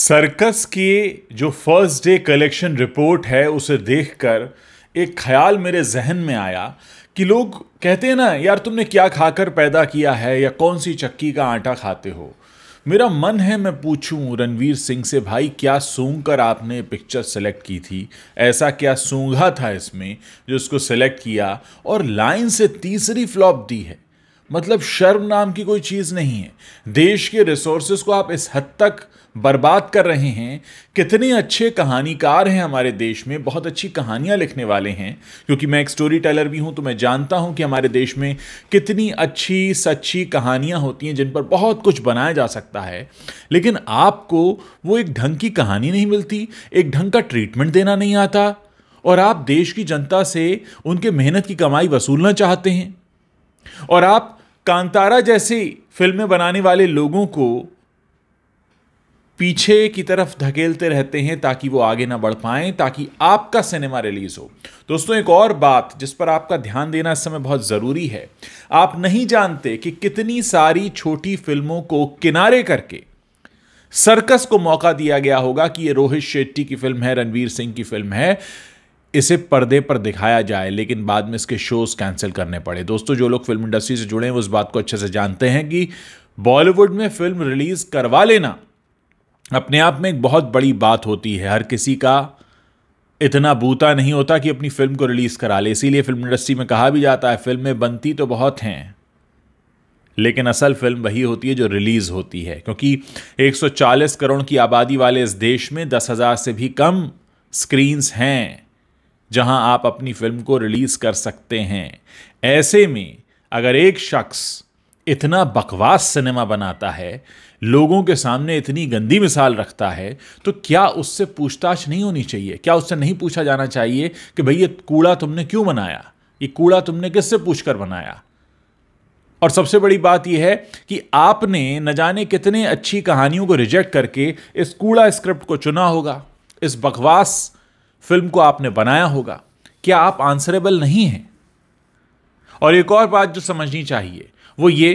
circus की जो first day collection report है उसे देखकर एक ख्याल मेरे जहन में आया कि लोग कहते हैं ना यार तुमने क्या खाकर पैदा किया है या कौन सी चक्की का आटा खाते हो मेरा मन है मैं पूछूं रणवीर सिंह से भाई क्या सूंघ कर आपने पिक्चर सेलेक्ट की थी ऐसा क्या सूंघा था इसमें जो इसको सेलेक्ट किया और लाइन से तीसरी फ्लॉप दी है मतलब शर्म नाम की कोई चीज़ नहीं है देश के रिसोर्सेस को आप इस हद तक बर्बाद कर रहे हैं कितने अच्छे कहानीकार हैं हमारे देश में बहुत अच्छी कहानियां लिखने वाले हैं क्योंकि मैं एक स्टोरी टेलर भी हूं तो मैं जानता हूं कि हमारे देश में कितनी अच्छी सच्ची कहानियां होती हैं जिन पर बहुत कुछ बनाया जा सकता है लेकिन आपको वो एक ढंग की कहानी नहीं मिलती एक ढंग का ट्रीटमेंट देना नहीं आता और आप देश की जनता से उनके मेहनत की कमाई वसूलना चाहते हैं और आप कांतारा जैसी फिल्में बनाने वाले लोगों को पीछे की तरफ धकेलते रहते हैं ताकि वो आगे ना बढ़ पाए ताकि आपका सिनेमा रिलीज हो दोस्तों एक और बात जिस पर आपका ध्यान देना इस समय बहुत ज़रूरी है आप नहीं जानते कि कितनी सारी छोटी फिल्मों को किनारे करके सर्कस को मौका दिया गया होगा कि ये रोहित शेट्टी की फिल्म है रणवीर सिंह की फिल्म है इसे पर्दे पर दिखाया जाए लेकिन बाद में इसके शोज़ कैंसिल करने पड़े दोस्तों जो लोग फिल्म इंडस्ट्री से जुड़े हैं उस बात को अच्छे से जानते हैं कि बॉलीवुड में फिल्म रिलीज़ करवा लेना अपने आप में एक बहुत बड़ी बात होती है हर किसी का इतना बूता नहीं होता कि अपनी फिल्म को रिलीज़ करा ले इसीलिए फिल्म इंडस्ट्री में कहा भी जाता है फिल्में बनती तो बहुत हैं लेकिन असल फिल्म वही होती है जो रिलीज़ होती है क्योंकि 140 करोड़ की आबादी वाले इस देश में दस हज़ार से भी कम स्क्रीन्स हैं जहां आप अपनी फिल्म को रिलीज़ कर सकते हैं ऐसे में अगर एक शख्स इतना बकवास सिनेमा बनाता है लोगों के सामने इतनी गंदी मिसाल रखता है तो क्या उससे पूछताछ नहीं होनी चाहिए क्या उससे नहीं पूछा जाना चाहिए कि भाई ये कूड़ा तुमने क्यों बनाया ये कूड़ा तुमने किससे पूछ कर बनाया और सबसे बड़ी बात यह है कि आपने न जाने कितने अच्छी कहानियों को रिजेक्ट करके इस कूड़ा स्क्रिप्ट को चुना होगा इस बकवास फिल्म को आपने बनाया होगा क्या आप आंसरेबल नहीं हैं और एक और बात जो समझनी चाहिए वो ये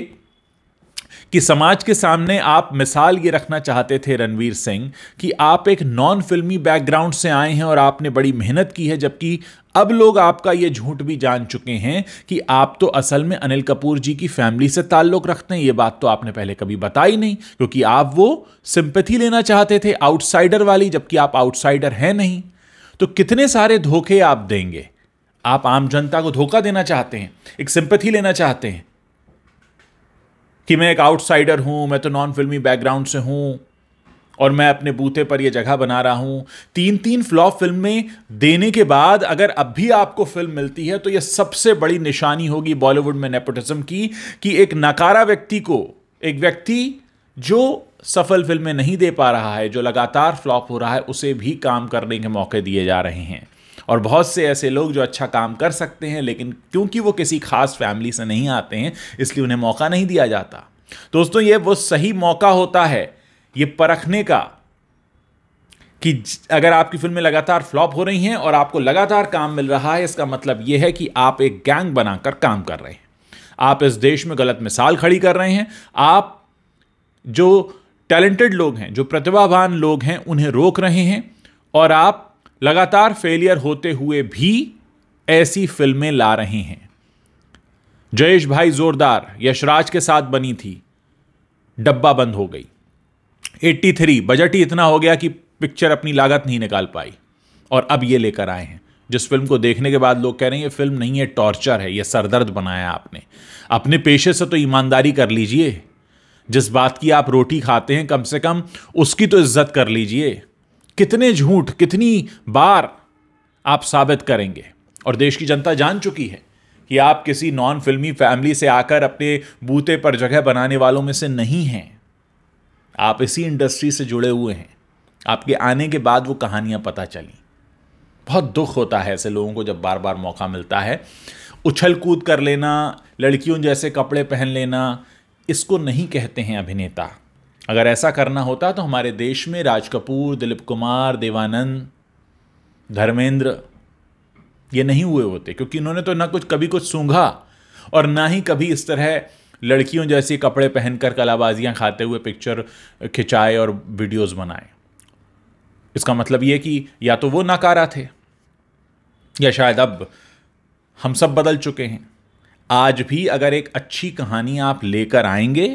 कि समाज के सामने आप मिसाल ये रखना चाहते थे रणवीर सिंह कि आप एक नॉन फिल्मी बैकग्राउंड से आए हैं और आपने बड़ी मेहनत की है जबकि अब लोग आपका ये झूठ भी जान चुके हैं कि आप तो असल में अनिल कपूर जी की फैमिली से ताल्लुक रखते हैं ये बात तो आपने पहले कभी बताई नहीं क्योंकि आप वो सिंपथी लेना चाहते थे आउटसाइडर वाली जबकि आप आउटसाइडर हैं नहीं तो कितने सारे धोखे आप देंगे आप आम जनता को धोखा देना चाहते हैं एक सिंपथी लेना चाहते हैं कि मैं एक आउटसाइडर हूं मैं तो नॉन फिल्मी बैकग्राउंड से हूं और मैं अपने बूते पर यह जगह बना रहा हूं तीन तीन फ्लॉप फिल्में देने के बाद अगर अब भी आपको फिल्म मिलती है तो यह सबसे बड़ी निशानी होगी बॉलीवुड में नेपोटिज्म की कि एक नकारा व्यक्ति को एक व्यक्ति जो सफल फिल्में नहीं दे पा रहा है जो लगातार फ्लॉप हो रहा है उसे भी काम करने के मौके दिए जा रहे हैं और बहुत से ऐसे लोग जो अच्छा काम कर सकते हैं लेकिन क्योंकि वो किसी खास फैमिली से नहीं आते हैं इसलिए उन्हें मौका नहीं दिया जाता दोस्तों ये वो सही मौका होता है ये परखने का कि अगर आपकी फिल्में लगातार फ्लॉप हो रही हैं और आपको लगातार काम मिल रहा है इसका मतलब ये है कि आप एक गैंग बनाकर काम कर रहे हैं आप इस देश में गलत मिसाल खड़ी कर रहे हैं आप जो टैलेंटेड लोग हैं जो प्रतिभावान लोग हैं उन्हें रोक रहे हैं और आप लगातार फेलियर होते हुए भी ऐसी फिल्में ला रहे हैं जयेश भाई जोरदार यशराज के साथ बनी थी डब्बा बंद हो गई 83 बजट ही इतना हो गया कि पिक्चर अपनी लागत नहीं निकाल पाई और अब ये लेकर आए हैं जिस फिल्म को देखने के बाद लोग कह रहे हैं ये फिल्म नहीं है टॉर्चर है ये सरदर्द बनाया आपने अपने पेशे से तो ईमानदारी कर लीजिए जिस बात की आप रोटी खाते हैं कम से कम उसकी तो इज्जत कर लीजिए कितने झूठ कितनी बार आप साबित करेंगे और देश की जनता जान चुकी है कि आप किसी नॉन फिल्मी फैमिली से आकर अपने बूते पर जगह बनाने वालों में से नहीं हैं आप इसी इंडस्ट्री से जुड़े हुए हैं आपके आने के बाद वो कहानियां पता चली बहुत दुख होता है ऐसे लोगों को जब बार बार मौका मिलता है उछल कूद कर लेना लड़कियों जैसे कपड़े पहन लेना इसको नहीं कहते हैं अभिनेता अगर ऐसा करना होता तो हमारे देश में राज कपूर दिलीप कुमार देवानंद धर्मेंद्र ये नहीं हुए होते क्योंकि इन्होंने तो ना कुछ कभी कुछ सूंघा और ना ही कभी इस तरह लड़कियों जैसे कपड़े पहनकर कलाबाजियां खाते हुए पिक्चर खिंचाए और वीडियोस बनाए इसका मतलब ये कि या तो वो नाकारा थे या शायद अब हम सब बदल चुके हैं आज भी अगर एक अच्छी कहानी आप लेकर आएंगे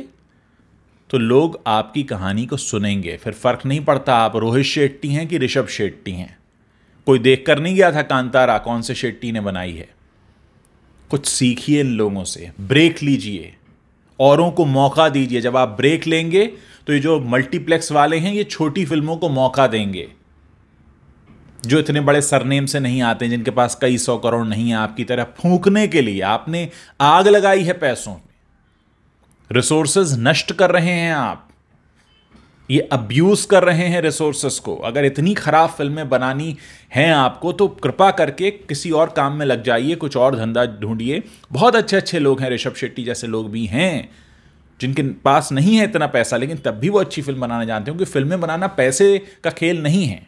तो लोग आपकी कहानी को सुनेंगे फिर फ़र्क नहीं पड़ता आप रोहित शेट्टी हैं कि ऋषभ शेट्टी हैं कोई देख कर नहीं गया था कांतारा कौन से शेट्टी ने बनाई है कुछ सीखिए इन लोगों से ब्रेक लीजिए औरों को मौका दीजिए जब आप ब्रेक लेंगे तो ये जो मल्टीप्लेक्स वाले हैं ये छोटी फिल्मों को मौका देंगे जो इतने बड़े सरनेम से नहीं आते जिनके पास कई सौ करोड़ नहीं है आपकी तरह फूकने के लिए आपने आग लगाई है पैसों में रिसोर्सेज नष्ट कर रहे हैं आप ये अब्यूज़ कर रहे हैं रिसोर्सेज को अगर इतनी ख़राब फिल्में बनानी हैं आपको तो कृपा करके किसी और काम में लग जाइए कुछ और धंधा ढूंढिए बहुत अच्छे अच्छे लोग हैं ऋषभ शेट्टी जैसे लोग भी हैं जिनके पास नहीं है इतना पैसा लेकिन तब भी वो अच्छी फिल्म बनाना जानते हैं क्योंकि फिल्में बनाना पैसे का खेल नहीं है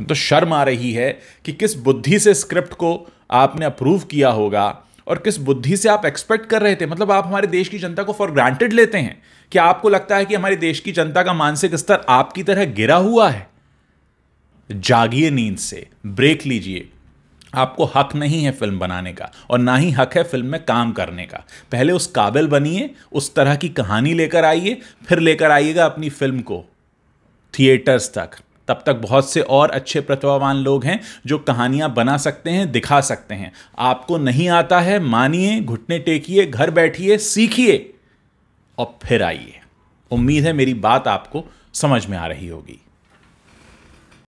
मतलब तो शर्म आ रही है कि किस बुद्धि से स्क्रिप्ट को आपने अप्रूव किया होगा और किस बुद्धि से आप एक्सपेक्ट कर रहे थे मतलब आप हमारे देश की जनता को फॉर ग्रांटेड लेते हैं कि आपको लगता है कि हमारे देश की जनता का मानसिक स्तर आपकी तरह गिरा हुआ है जागिए नींद से ब्रेक लीजिए आपको हक नहीं है फिल्म बनाने का और ना ही हक है फिल्म में काम करने का पहले उस काबिल बनिए उस तरह की कहानी लेकर आइए फिर लेकर आइएगा अपनी फिल्म को थिएटर्स तक तब तक बहुत से और अच्छे प्रतिभावान लोग हैं जो कहानियां बना सकते हैं दिखा सकते हैं आपको नहीं आता है मानिए घुटने टेकिए घर बैठिए सीखिए और फिर आइए उम्मीद है मेरी बात आपको समझ में आ रही होगी